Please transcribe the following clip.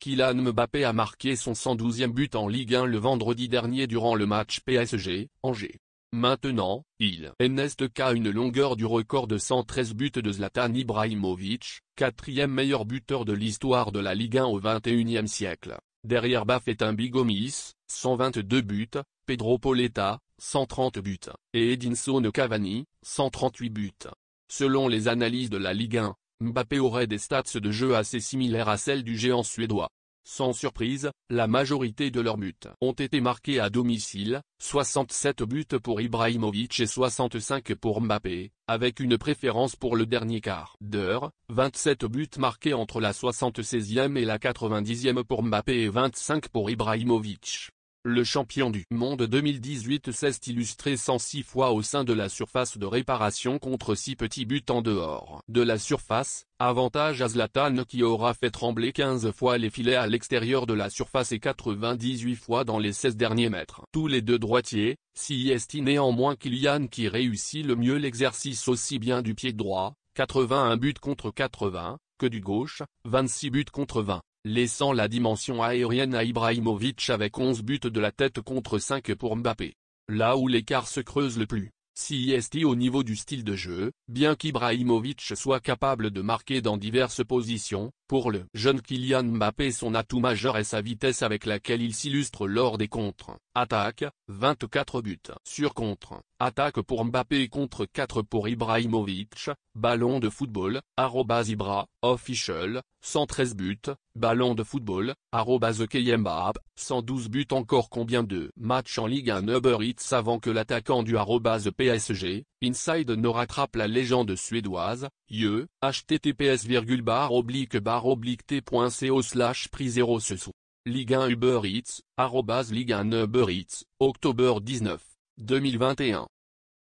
Kylian Mbappé a marqué son 112e but en Ligue 1 le vendredi dernier durant le match PSG, Angers. Maintenant, il est n'est qu'à une longueur du record de 113 buts de Zlatan Ibrahimovic, quatrième meilleur buteur de l'histoire de la Ligue 1 au 21e siècle. Derrière un Bigomis, 122 buts, Pedro Poleta, 130 buts, et Edinson Cavani, 138 buts. Selon les analyses de la Ligue 1, Mbappé aurait des stats de jeu assez similaires à celles du géant suédois. Sans surprise, la majorité de leurs buts ont été marqués à domicile, 67 buts pour Ibrahimovic et 65 pour Mbappé, avec une préférence pour le dernier quart d'heure, 27 buts marqués entre la 76e et la 90e pour Mbappé et 25 pour Ibrahimovic le champion du monde 2018 s'est illustré 106 fois au sein de la surface de réparation contre 6 petits buts en dehors de la surface, avantage à Zlatan qui aura fait trembler 15 fois les filets à l'extérieur de la surface et 98 fois dans les 16 derniers mètres. Tous les deux droitiers, si est néanmoins Kylian qui réussit le mieux l'exercice aussi bien du pied droit, 81 buts contre 80, que du gauche, 26 buts contre 20 laissant la dimension aérienne à Ibrahimovic avec 11 buts de la tête contre 5 pour Mbappé. Là où l'écart se creuse le plus, si est au niveau du style de jeu, bien qu'Ibrahimovic soit capable de marquer dans diverses positions, pour le jeune Kylian Mbappé son atout majeur est sa vitesse avec laquelle il s'illustre lors des contres. Attaque, 24 buts sur contre. Attaque pour Mbappé contre 4 pour Ibrahimovic. Ballon de football, arrobas Ibra, official, 113 buts, ballon de football, arrobas 112 buts encore combien de matchs en Ligue 1 Uber Eats avant que l'attaquant du arrobas PSG, Inside ne rattrape la légende suédoise, Yeux. https barre oblique barre t.co slash prix 0 ce sous. Ligue 1 Uber Eats, arrobase Ligue 1 Uber Eats, octobre 19, 2021.